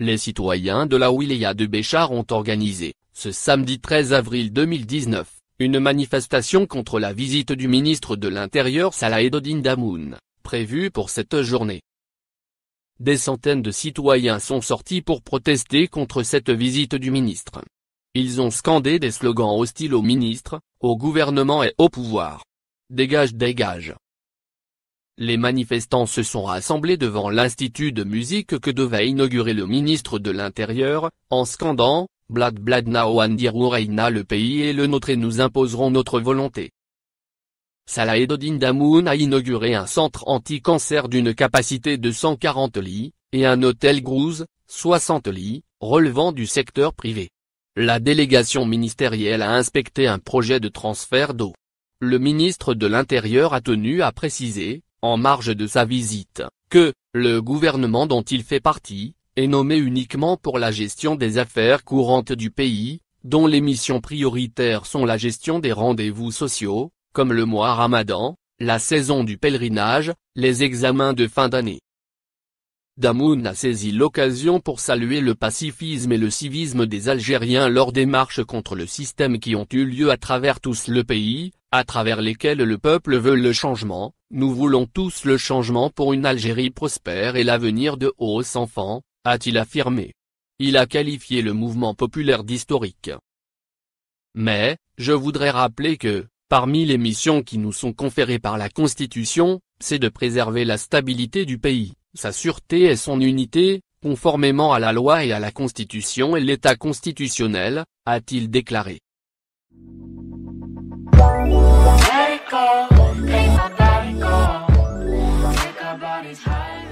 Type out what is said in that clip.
les citoyens de la wilaya de Béchar ont organisé, ce samedi 13 avril 2019, une manifestation contre la visite du ministre de l'Intérieur Salah Eddine Damoun, prévue pour cette journée. Des centaines de citoyens sont sortis pour protester contre cette visite du ministre. Ils ont scandé des slogans hostiles au ministre, au gouvernement et au pouvoir. Dégage dégage les manifestants se sont rassemblés devant l'Institut de musique que devait inaugurer le ministre de l'Intérieur, en scandant « Blad Blad ou Reina le pays est le nôtre et nous imposerons notre volonté ». Salah Damoun a inauguré un centre anti-cancer d'une capacité de 140 lits, et un hôtel Grouse, 60 lits, relevant du secteur privé. La délégation ministérielle a inspecté un projet de transfert d'eau. Le ministre de l'Intérieur a tenu à préciser, en marge de sa visite, que le gouvernement dont il fait partie, est nommé uniquement pour la gestion des affaires courantes du pays, dont les missions prioritaires sont la gestion des rendez-vous sociaux, comme le mois ramadan, la saison du pèlerinage, les examens de fin d'année. Damoun a saisi l'occasion pour saluer le pacifisme et le civisme des Algériens lors des marches contre le système qui ont eu lieu à travers tous le pays, à travers lesquels le peuple veut le changement, nous voulons tous le changement pour une Algérie prospère et l'avenir de hauts enfants, a-t-il affirmé. Il a qualifié le mouvement populaire d'historique. Mais, je voudrais rappeler que, parmi les missions qui nous sont conférées par la Constitution, c'est de préserver la stabilité du pays, sa sûreté et son unité, conformément à la loi et à la Constitution et l'État constitutionnel, a-t-il déclaré. Take a body our bodies high.